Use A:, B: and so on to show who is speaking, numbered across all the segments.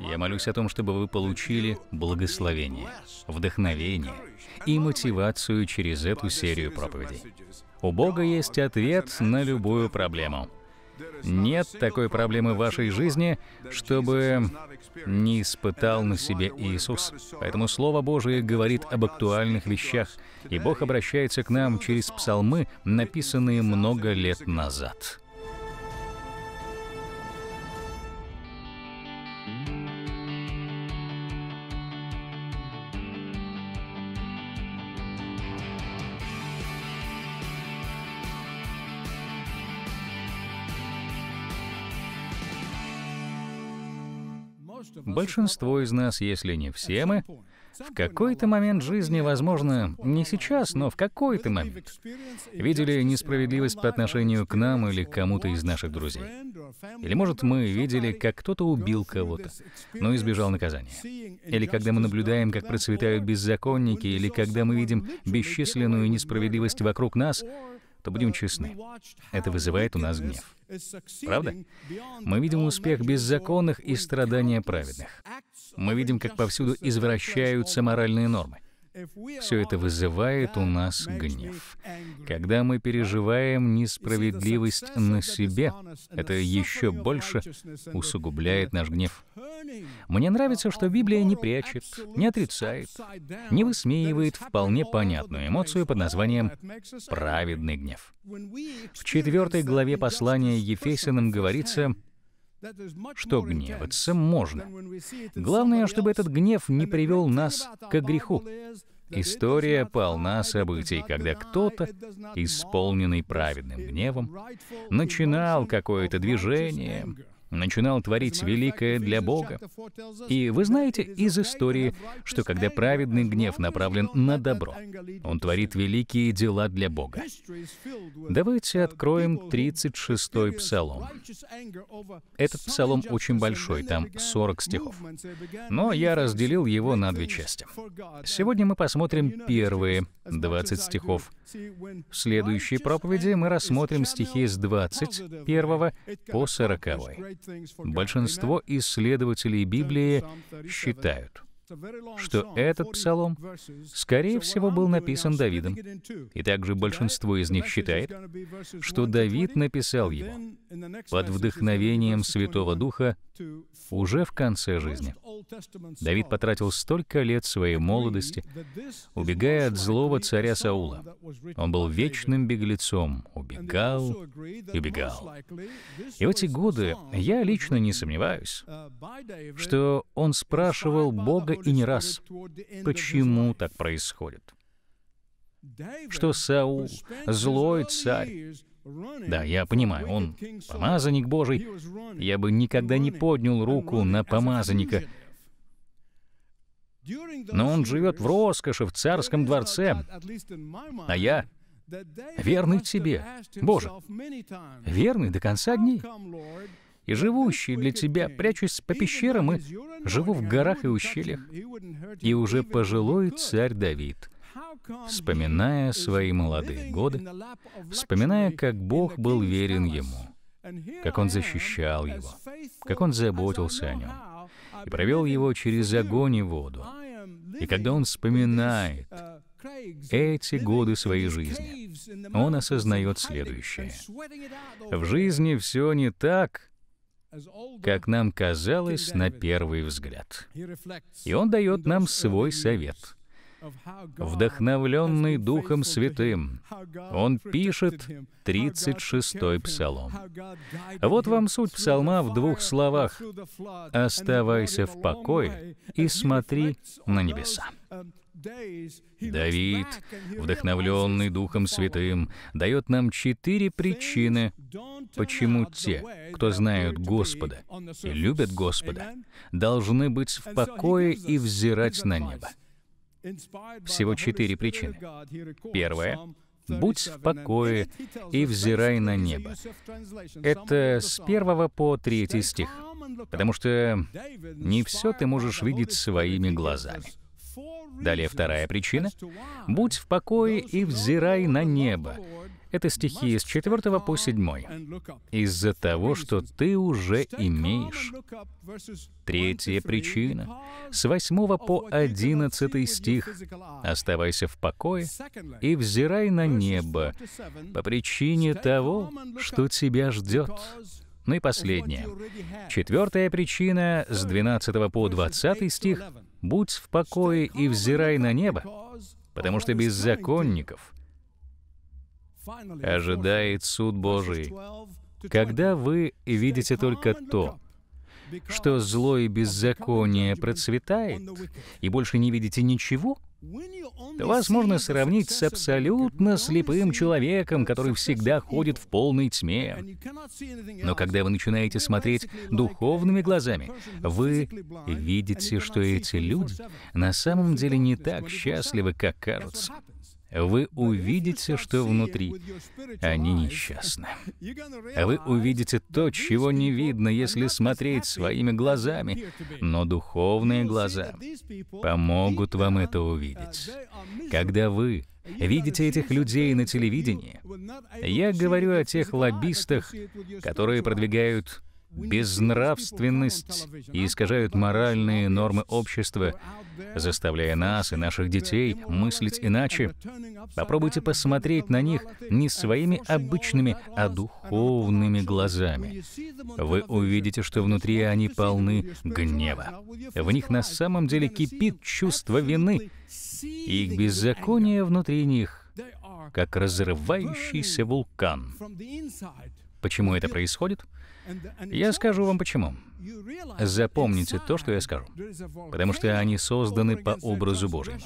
A: Я молюсь о том, чтобы вы получили благословение, вдохновение и мотивацию через эту серию проповедей. У Бога есть ответ на любую проблему. Нет такой проблемы в вашей жизни, чтобы не испытал на себе Иисус. Поэтому Слово Божие говорит об актуальных вещах, и Бог обращается к нам через псалмы, написанные много лет назад. Большинство из нас, если не все мы, в какой-то момент жизни, возможно, не сейчас, но в какой-то момент, видели несправедливость по отношению к нам или к кому-то из наших друзей. Или, может, мы видели, как кто-то убил кого-то, но избежал наказания. Или когда мы наблюдаем, как процветают беззаконники, или когда мы видим бесчисленную несправедливость вокруг нас, то будем честны, это вызывает у нас гнев. Правда? Мы видим успех беззаконных и страдания праведных. Мы видим, как повсюду извращаются моральные нормы. Все это вызывает у нас гнев. Когда мы переживаем несправедливость на себе, это еще больше усугубляет наш гнев. Мне нравится, что Библия не прячет, не отрицает, не высмеивает вполне понятную эмоцию под названием «праведный гнев». В четвертой главе послания Ефесиным говорится, что гневаться можно. Главное, чтобы этот гнев не привел нас к греху. История полна событий, когда кто-то, исполненный праведным гневом, начинал какое-то движение, начинал творить великое для Бога. И вы знаете из истории, что когда праведный гнев направлен на добро, он творит великие дела для Бога. Давайте откроем 36-й псалом. Этот псалом очень большой, там 40 стихов. Но я разделил его на две части. Сегодня мы посмотрим первые 20 стихов. В следующей проповеди мы рассмотрим стихи с 21 по 40. Большинство исследователей Библии считают, что этот псалом, скорее всего, был написан Давидом. И также большинство из них считает, что Давид написал его под вдохновением Святого Духа уже в конце жизни. Давид потратил столько лет своей молодости, убегая от злого царя Саула. Он был вечным беглецом, убегал и убегал. И в эти годы я лично не сомневаюсь, uh, что он спрашивал Бога и не раз, почему так происходит. Что Саул, злой царь, да, я понимаю, он помазанник Божий. Я бы никогда не поднял руку на помазанника, но он живет в роскоши, в царском дворце. А я верный тебе, Боже, верный до конца дней. И живущий для тебя, прячусь по пещерам и живу в горах и ущельях. И уже пожилой царь Давид — вспоминая свои молодые годы, вспоминая, как Бог был верен ему, как Он защищал его, как Он заботился о нем и провел его через огонь и воду. И когда он вспоминает эти годы своей жизни, он осознает следующее. В жизни все не так, как нам казалось на первый взгляд. И он дает нам свой совет — вдохновленный Духом Святым. Он пишет 36-й псалом. Вот вам суть псалма в двух словах. «Оставайся в покое и смотри на небеса». Давид, вдохновленный Духом Святым, дает нам четыре причины, почему те, кто знают Господа и любят Господа, должны быть в покое и взирать на небо. Всего четыре причины. Первое «Будь в покое и взирай на небо». Это с первого по третий стих, потому что не все ты можешь видеть своими глазами. Далее вторая причина. «Будь в покое и взирай на небо, это стихи с 4 по 7. Из-за того, что ты уже имеешь. Третья причина. С 8 по 11 стих. Оставайся в покое и взирай на небо по причине того, что тебя ждет. Ну и последнее. Четвертая причина с 12 по 20 стих. «Будь в покое и взирай на небо, потому что беззаконников — ожидает суд Божий, когда вы видите только то, что зло и беззаконие процветает, и больше не видите ничего, то вас можно сравнить с абсолютно слепым человеком, который всегда ходит в полной тьме. Но когда вы начинаете смотреть духовными глазами, вы видите, что эти люди на самом деле не так счастливы, как кажутся вы увидите, что внутри. Они несчастны. Вы увидите то, чего не видно, если смотреть своими глазами, но духовные глаза помогут вам это увидеть. Когда вы видите этих людей на телевидении, я говорю о тех лоббистах, которые продвигают безнравственность и искажают моральные нормы общества, заставляя нас и наших детей мыслить иначе. Попробуйте посмотреть на них не своими обычными, а духовными глазами. Вы увидите, что внутри они полны гнева. В них на самом деле кипит чувство вины, и их беззаконие внутри них, как разрывающийся вулкан. Почему это происходит? Я скажу вам почему. Запомните то, что я скажу. Потому что они созданы по образу Божьему.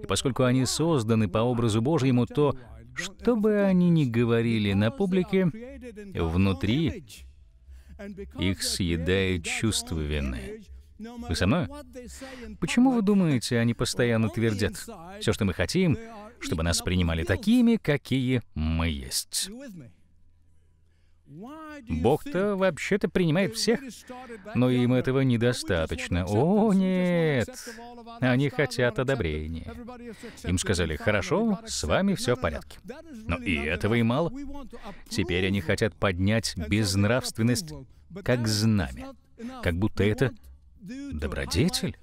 A: И поскольку они созданы по образу Божьему, то, что бы они ни говорили на публике, внутри их съедает чувство вины. Вы со мной? Почему вы думаете, они постоянно твердят? Все, что мы хотим, чтобы нас принимали такими, какие мы есть. Бог-то вообще-то принимает всех, но им этого недостаточно. О, нет! Они хотят одобрения. Им сказали, хорошо, с вами все в порядке. Но и этого и мало. Теперь они хотят поднять безнравственность как знамя, как будто это добродетель,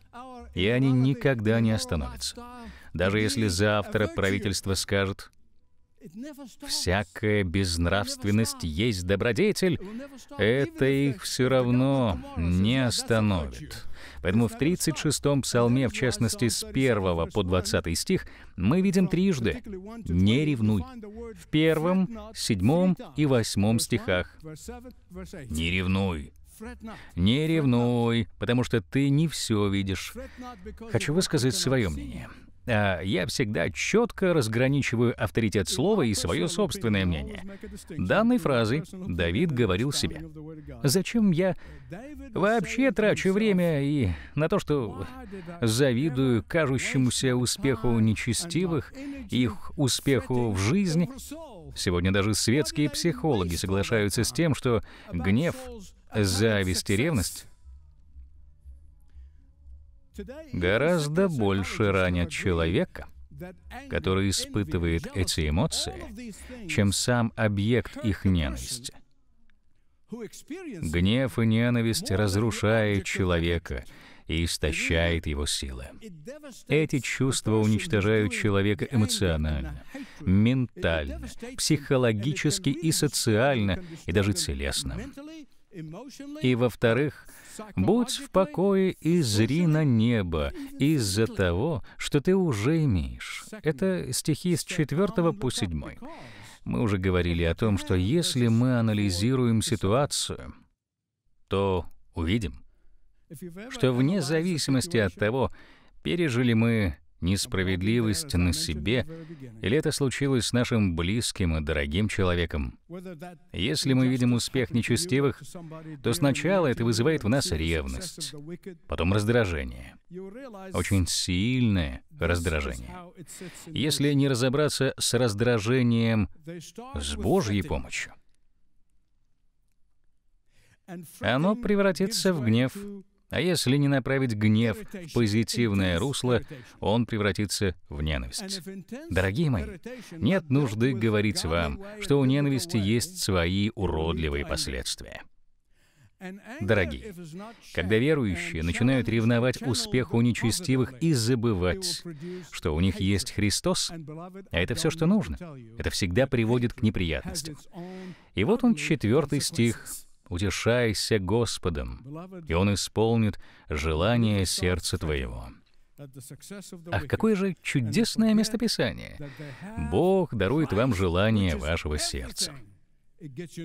A: и они никогда не остановятся. Даже если завтра правительство скажет, Всякая безнравственность есть добродетель, это их все равно не остановит. Поэтому в 36-м псалме, в частности, с 1 по 20 стих, мы видим трижды «не ревнуй». В первом, седьмом и восьмом стихах «не ревнуй». Не ревнуй, потому что ты не все видишь. Хочу высказать свое мнение. А, я всегда четко разграничиваю авторитет слова и свое собственное мнение. Данной фразы, Давид говорил себе, «Зачем я вообще трачу время и на то, что завидую кажущемуся успеху нечестивых, их успеху в жизни?» Сегодня даже светские психологи соглашаются с тем, что гнев, зависть и ревность гораздо больше ранят человека, который испытывает эти эмоции, чем сам объект их ненависти. Гнев и ненависть разрушают человека и истощает его силы. Эти чувства уничтожают человека эмоционально, ментально, психологически и социально, и даже телесно. И, во-вторых, Будь в покое и зри на небо из-за того, что ты уже имеешь. Это стихи с 4 по 7. Мы уже говорили о том, что если мы анализируем ситуацию, то увидим, что вне зависимости от того, пережили мы несправедливость на себе, или это случилось с нашим близким и дорогим человеком. Если мы видим успех нечестивых, то сначала это вызывает в нас ревность, потом раздражение. Очень сильное раздражение. Если не разобраться с раздражением с Божьей помощью, оно превратится в гнев, а если не направить гнев в позитивное русло, он превратится в ненависть. Дорогие мои, нет нужды говорить вам, что у ненависти есть свои уродливые последствия. Дорогие, когда верующие начинают ревновать успеху нечестивых и забывать, что у них есть Христос, а это все, что нужно, это всегда приводит к неприятностям. И вот он четвертый стих утешайся Господом, и Он исполнит желание сердца твоего». Ах, какое же чудесное местописание! Бог дарует вам желание вашего сердца.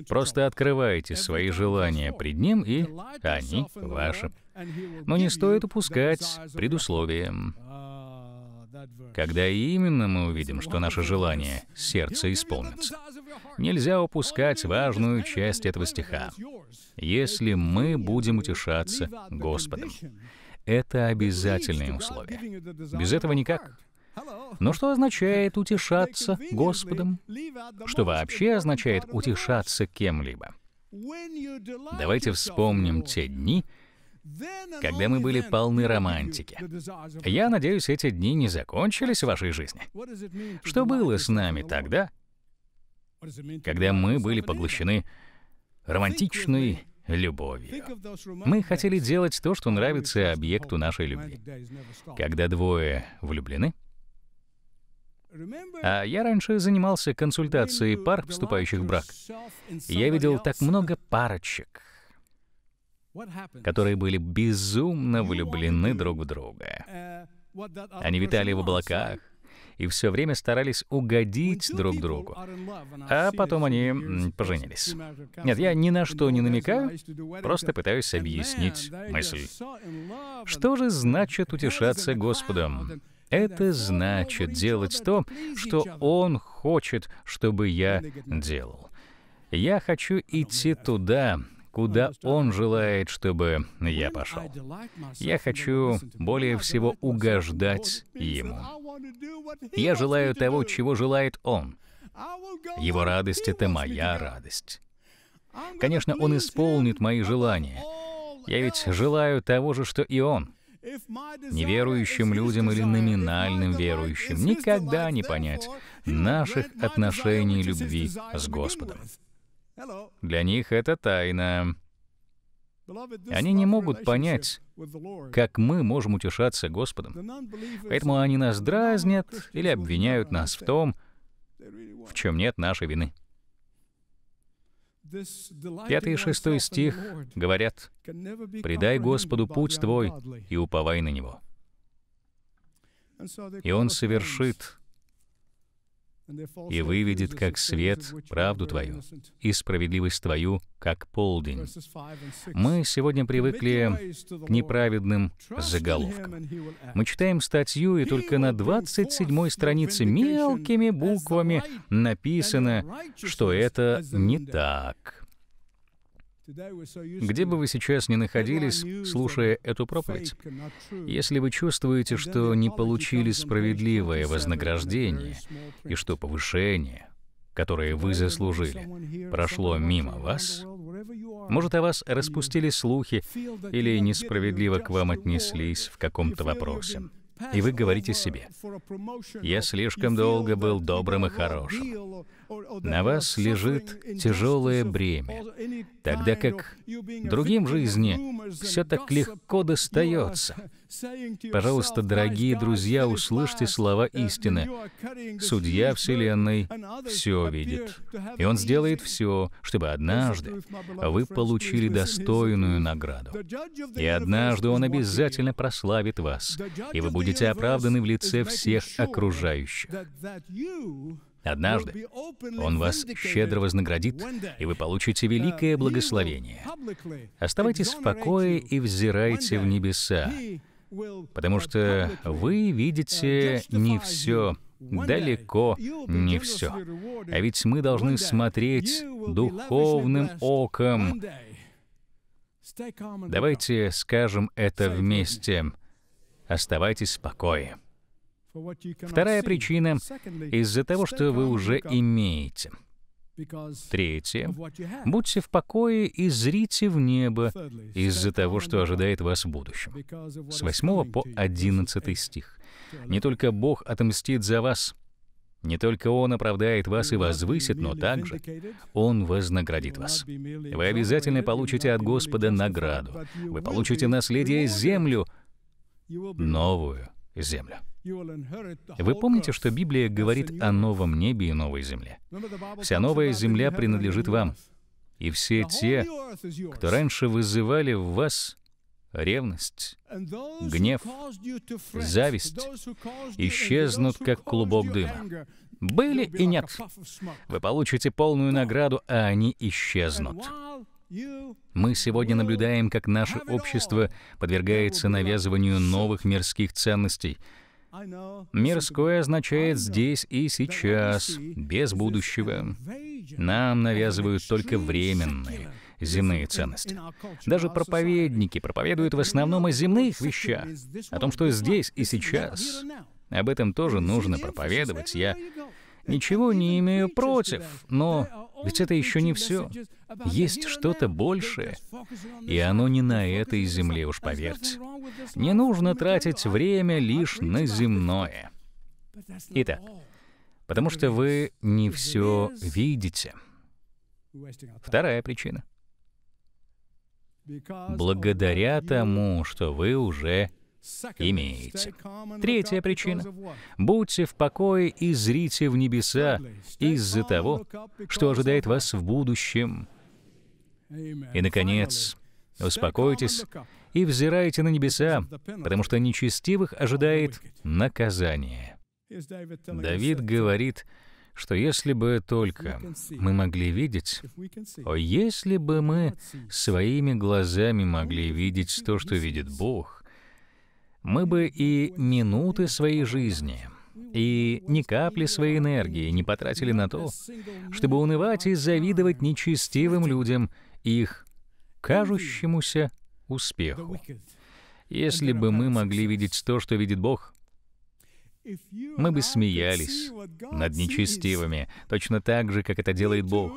A: Просто открывайте свои желания пред Ним, и они ваши. Но не стоит упускать предусловия. Когда именно мы увидим, что наше желание сердца исполнится? нельзя упускать важную часть этого стиха. «Если мы будем утешаться Господом». Это обязательные условия. Без этого никак. Но что означает утешаться Господом? Что вообще означает утешаться кем-либо? Давайте вспомним те дни, когда мы были полны романтики. Я надеюсь, эти дни не закончились в вашей жизни. Что было с нами тогда, когда мы были поглощены романтичной любовью. Мы хотели делать то, что нравится объекту нашей любви. Когда двое влюблены, а я раньше занимался консультацией пар, вступающих в брак. Я видел так много парочек, которые были безумно влюблены друг в друга. Они витали в облаках, и все время старались угодить друг другу. А потом они поженились. Нет, я ни на что не намекаю, просто пытаюсь объяснить мысль. Что же значит утешаться Господом? Это значит делать то, что Он хочет, чтобы я делал. Я хочу идти туда, куда Он желает, чтобы я пошел. Я хочу более всего угождать Ему. Я желаю того, чего желает Он. Его радость — это моя радость. Конечно, Он исполнит мои желания. Я ведь желаю того же, что и Он. Неверующим людям или номинальным верующим никогда не понять наших отношений любви с Господом. Для них это тайна. Они не могут понять, как мы можем утешаться Господом. Поэтому они нас дразнят или обвиняют нас в том, в чем нет нашей вины. Пятый и шестой стих говорят, «Предай Господу путь твой и уповай на Него». И Он совершит и выведет как свет правду твою и справедливость твою, как полдень. Мы сегодня привыкли к неправедным заголовкам. Мы читаем статью, и только на 27-й странице мелкими буквами написано, что это не так. Где бы вы сейчас ни находились, слушая эту проповедь, если вы чувствуете, что не получили справедливое вознаграждение и что повышение, которое вы заслужили, прошло мимо вас, может, о вас распустили слухи или несправедливо к вам отнеслись в каком-то вопросе. И вы говорите себе, «Я слишком долго был добрым и хорошим». На вас лежит тяжелое бремя, тогда как другим жизни все так легко достается. Пожалуйста, дорогие друзья, услышьте слова истины. Судья Вселенной все видит. И Он сделает все, чтобы однажды вы получили достойную награду. И однажды Он обязательно прославит вас, и вы будете оправданы в лице всех окружающих. Однажды Он вас щедро вознаградит, и вы получите великое благословение. Оставайтесь в покое и взирайте в небеса потому что вы видите не все, далеко не все. А ведь мы должны смотреть духовным оком. Давайте скажем это вместе. Оставайтесь в покое. Вторая причина — из-за того, что вы уже имеете — Третье. Будьте в покое и зрите в небо из-за того, что ожидает вас в будущем. С 8 по 11 стих. Не только Бог отомстит за вас, не только Он оправдает вас и возвысит, но также Он вознаградит вас. Вы обязательно получите от Господа награду. Вы получите наследие землю, новую землю. Вы помните, что Библия говорит о новом небе и новой земле? Вся новая земля принадлежит вам. И все те, кто раньше вызывали в вас ревность, гнев, зависть, исчезнут, как клубок дыма. Были и нет. Вы получите полную награду, а они исчезнут. Мы сегодня наблюдаем, как наше общество подвергается навязыванию новых мирских ценностей — Мирское означает «здесь и сейчас», без будущего. Нам навязывают только временные, земные ценности. Даже проповедники проповедуют в основном о земных вещах, о том, что здесь и сейчас. Об этом тоже нужно проповедовать. Я ничего не имею против, но ведь это еще не все. Есть что-то большее. И оно не на этой земле, уж поверьте. Не нужно тратить время лишь на земное. Итак, потому что вы не все видите. Вторая причина. Благодаря тому, что вы уже имеете. Третья причина. Будьте в покое и зрите в небеса из-за того, что ожидает вас в будущем. И, наконец, успокойтесь и взирайте на небеса, потому что нечестивых ожидает наказание. Давид uh, говорит, что если бы только мы могли видеть, о, если бы мы своими глазами могли видеть то, что видит Бог, мы бы и минуты своей жизни, и ни капли своей энергии не потратили на то, чтобы унывать и завидовать нечестивым людям их кажущемуся успеху. Если бы мы могли видеть то, что видит Бог, мы бы смеялись над нечестивыми, точно так же, как это делает Бог.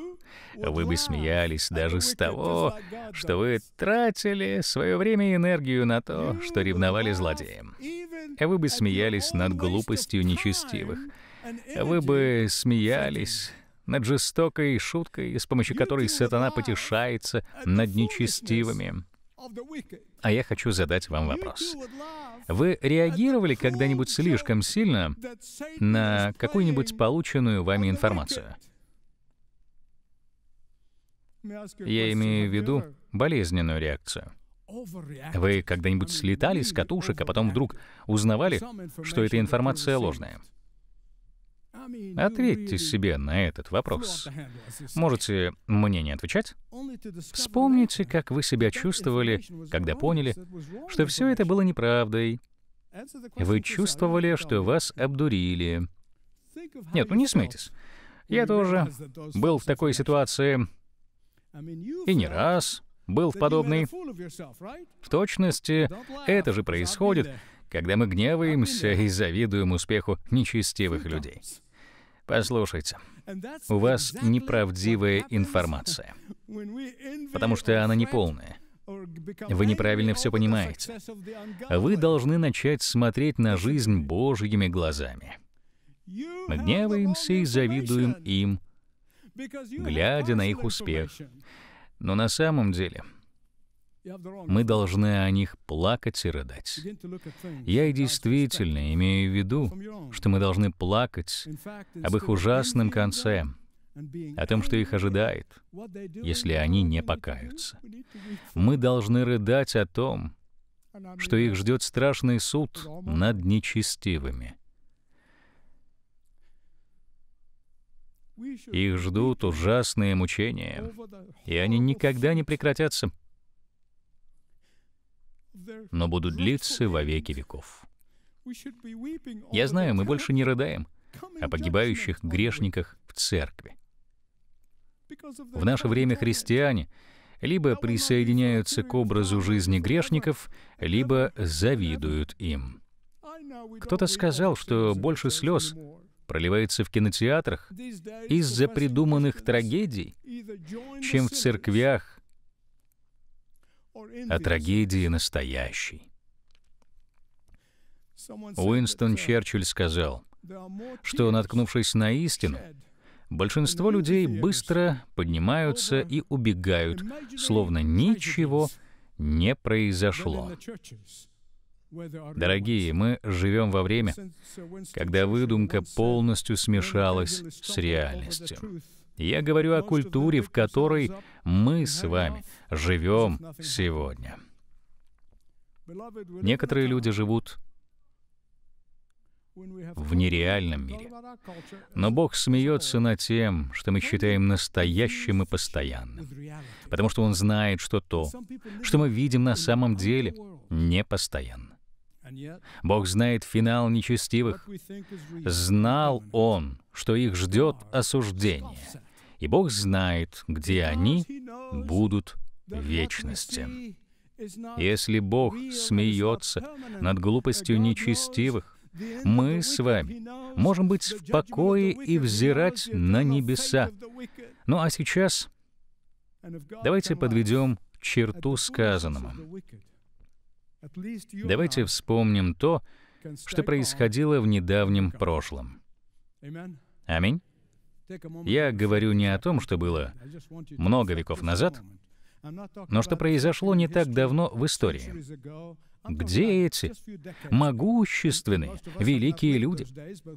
A: Вы бы угу. смеялись даже с того, что вы тратили свое время и энергию на то, что ревновали злодеям. Вы бы смеялись над глупостью нечестивых. Вы бы смеялись над жестокой шуткой, с помощью которой сатана потешается над нечестивыми. А я хочу задать вам вопрос. Вы реагировали когда-нибудь слишком сильно на какую-нибудь полученную вами информацию? Я имею в виду болезненную реакцию. Вы когда-нибудь слетали с катушек, а потом вдруг узнавали, что эта информация ложная? Ответьте себе на этот вопрос. Можете мне не отвечать? Вспомните, как вы себя чувствовали, когда поняли, что все это было неправдой. Вы чувствовали, что вас обдурили. Нет, ну не смейтесь. Я тоже был в такой ситуации и не раз был в подобной. В точности, это же происходит, когда мы гневаемся и завидуем успеху нечестивых людей. Послушайте, у вас неправдивая информация, потому что она неполная. Вы неправильно все понимаете. А вы должны начать смотреть на жизнь Божьими глазами. Мы гневаемся и завидуем им глядя на их успех. Но на самом деле мы должны о них плакать и рыдать. Я и действительно имею в виду, что мы должны плакать об их ужасном конце, о том, что их ожидает, если они не покаются. Мы должны рыдать о том, что их ждет страшный суд над нечестивыми — Их ждут ужасные мучения, и они никогда не прекратятся, но будут длиться во веки веков. Я знаю, мы больше не рыдаем о погибающих грешниках в церкви. В наше время христиане либо присоединяются к образу жизни грешников, либо завидуют им. Кто-то сказал, что больше слез проливается в кинотеатрах из-за придуманных трагедий, чем в церквях, а трагедии настоящей. Уинстон Черчилль сказал, что, наткнувшись на истину, большинство людей быстро поднимаются и убегают, словно ничего не произошло. Дорогие, мы живем во время, когда выдумка полностью смешалась с реальностью. Я говорю о культуре, в которой мы с вами живем сегодня. Некоторые люди живут в нереальном мире. Но Бог смеется над тем, что мы считаем настоящим и постоянным, потому что Он знает, что то, что мы видим на самом деле, не постоянно. А Бог знает финал нечестивых. Знал Он, что их ждет осуждение. И Бог знает, где они будут в вечности. Если Бог смеется над глупостью нечестивых, мы с вами можем быть в покое и взирать на небеса. Ну а сейчас давайте подведем черту сказанному. Давайте вспомним то, что происходило в недавнем прошлом. Аминь. Я говорю не о том, что было много веков назад, но что произошло не так давно в истории. Где эти могущественные, великие люди?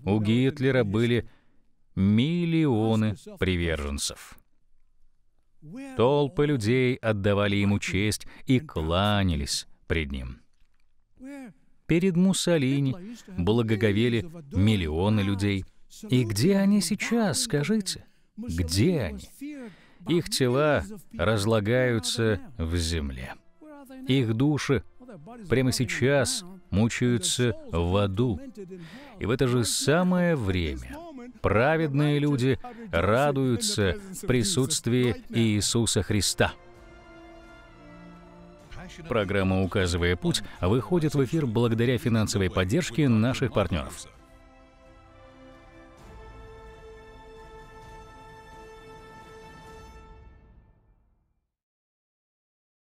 A: У Гитлера были миллионы приверженцев. Толпы людей отдавали ему честь и кланялись пред ним. Перед Муссолини благоговели миллионы людей. И где они сейчас, скажите? Где они? Их тела разлагаются в земле. Их души прямо сейчас мучаются в аду. И в это же самое время праведные люди радуются присутствии Иисуса Христа. Программа «Указывая путь» выходит в эфир благодаря финансовой поддержке наших партнеров.